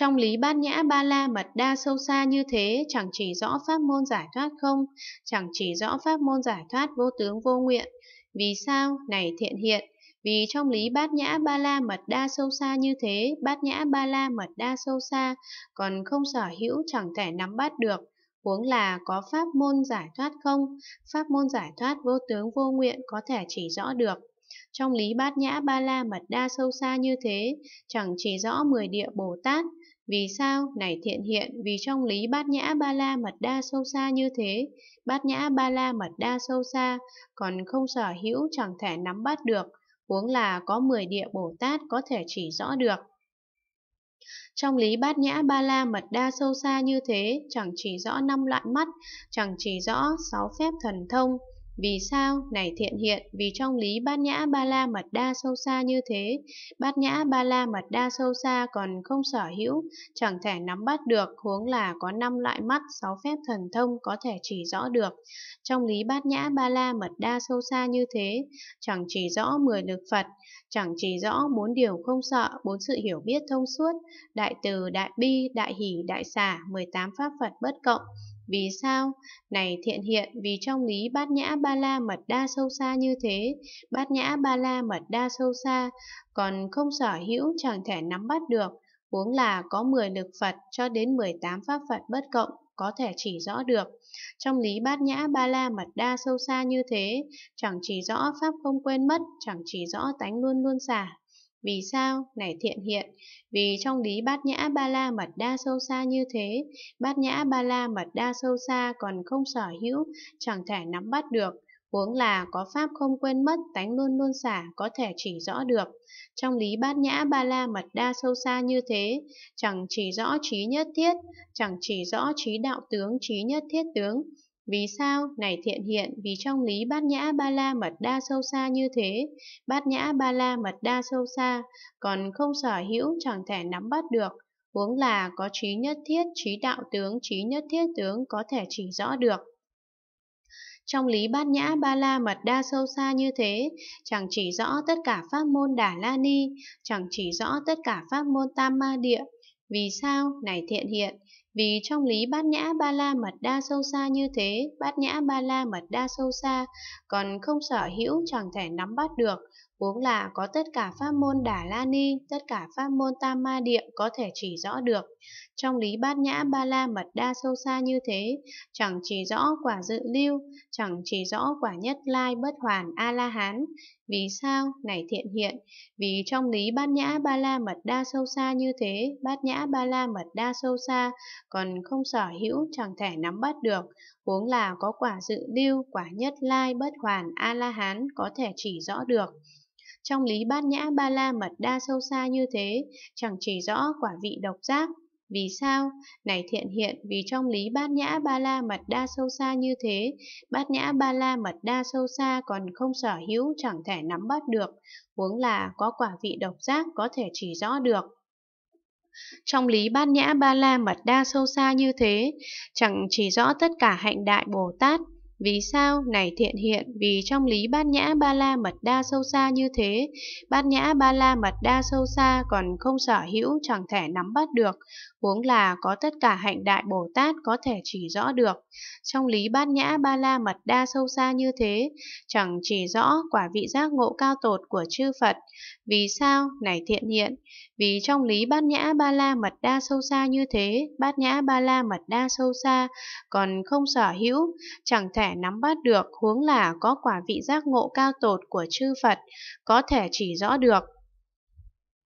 Trong lý bát nhã ba la mật đa sâu xa như thế chẳng chỉ rõ pháp môn giải thoát không, chẳng chỉ rõ pháp môn giải thoát vô tướng vô nguyện. Vì sao? Này thiện hiện, vì trong lý bát nhã ba la mật đa sâu xa như thế, bát nhã ba la mật đa sâu xa còn không sở hữu chẳng thể nắm bắt được. Huống là có pháp môn giải thoát không? Pháp môn giải thoát vô tướng vô nguyện có thể chỉ rõ được. Trong lý bát nhã ba la mật đa sâu xa như thế, chẳng chỉ rõ mười địa Bồ Tát, vì sao này thiện hiện vì trong lý bát nhã ba la mật đa sâu xa như thế, bát nhã ba la mật đa sâu xa còn không sở hữu chẳng thể nắm bắt được, huống là có mười địa Bồ Tát có thể chỉ rõ được. Trong lý bát nhã ba la mật đa sâu xa như thế, chẳng chỉ rõ năm loại mắt, chẳng chỉ rõ sáu phép thần thông, vì sao? Này thiện hiện, vì trong lý bát nhã ba la mật đa sâu xa như thế, bát nhã ba la mật đa sâu xa còn không sở hữu, chẳng thể nắm bắt được, huống là có năm loại mắt, sáu phép thần thông có thể chỉ rõ được. Trong lý bát nhã ba la mật đa sâu xa như thế, chẳng chỉ rõ mười lực Phật, chẳng chỉ rõ bốn điều không sợ, bốn sự hiểu biết thông suốt, đại từ, đại bi, đại hỷ, đại xả, 18 pháp Phật bất cộng, vì sao? Này thiện hiện, vì trong lý bát nhã ba la mật đa sâu xa như thế, bát nhã ba la mật đa sâu xa, còn không sở hữu chẳng thể nắm bắt được, huống là có 10 lực Phật cho đến 18 pháp Phật bất cộng có thể chỉ rõ được. Trong lý bát nhã ba la mật đa sâu xa như thế, chẳng chỉ rõ pháp không quên mất, chẳng chỉ rõ tánh luôn luôn xả, vì sao? Này thiện hiện, vì trong lý bát nhã ba la mật đa sâu xa như thế, bát nhã ba la mật đa sâu xa còn không sở hữu, chẳng thể nắm bắt được. Huống là có pháp không quên mất, tánh luôn luôn xả, có thể chỉ rõ được. Trong lý bát nhã ba la mật đa sâu xa như thế, chẳng chỉ rõ trí nhất thiết, chẳng chỉ rõ trí đạo tướng, trí nhất thiết tướng, vì sao? Này thiện hiện, vì trong lý bát nhã ba la mật đa sâu xa như thế, bát nhã ba la mật đa sâu xa, còn không sở hữu chẳng thể nắm bắt được. Huống là có trí nhất thiết, trí đạo tướng, trí nhất thiết tướng có thể chỉ rõ được. Trong lý bát nhã ba la mật đa sâu xa như thế, chẳng chỉ rõ tất cả pháp môn đà la ni, chẳng chỉ rõ tất cả pháp môn tam ma địa. Vì sao? Này thiện hiện, vì trong lý bát nhã ba la mật đa sâu xa như thế, bát nhã ba la mật đa sâu xa còn không sở hữu chẳng thể nắm bắt được, huống là có tất cả pháp môn đà la ni, tất cả pháp môn tam ma địa có thể chỉ rõ được. Trong lý bát nhã ba la mật đa sâu xa như thế, chẳng chỉ rõ quả dự lưu, chẳng chỉ rõ quả nhất lai bất hoàn A-la-hán. Vì sao? Này thiện hiện, vì trong lý bát nhã ba la mật đa sâu xa như thế, bát nhã ba la mật đa sâu xa còn không sở hữu chẳng thể nắm bắt được, huống là có quả dự lưu, quả nhất lai, bất hoàn, A-la-hán có thể chỉ rõ được. Trong lý bát nhã ba la mật đa sâu xa như thế, chẳng chỉ rõ quả vị độc giác. Vì sao? Này thiện hiện, vì trong lý bát nhã ba la mật đa sâu xa như thế, bát nhã ba la mật đa sâu xa còn không sở hữu chẳng thể nắm bắt được, huống là có quả vị độc giác có thể chỉ rõ được. Trong lý bát nhã ba la mật đa sâu xa như thế, chẳng chỉ rõ tất cả hạnh đại Bồ Tát vì sao? Này thiện hiện, vì trong lý bát nhã ba la mật đa sâu xa như thế, bát nhã ba la mật đa sâu xa còn không sở hữu chẳng thể nắm bắt được, huống là có tất cả hạnh đại Bồ Tát có thể chỉ rõ được. Trong lý bát nhã ba la mật đa sâu xa như thế, chẳng chỉ rõ quả vị giác ngộ cao tột của chư Phật. Vì sao? Này thiện hiện, vì trong lý bát nhã ba la mật đa sâu xa như thế, bát nhã ba la mật đa sâu xa còn không sở hữu, chẳng thể nắm bắt được huống là có quả vị giác ngộ cao tột của chư Phật, có thể chỉ rõ được.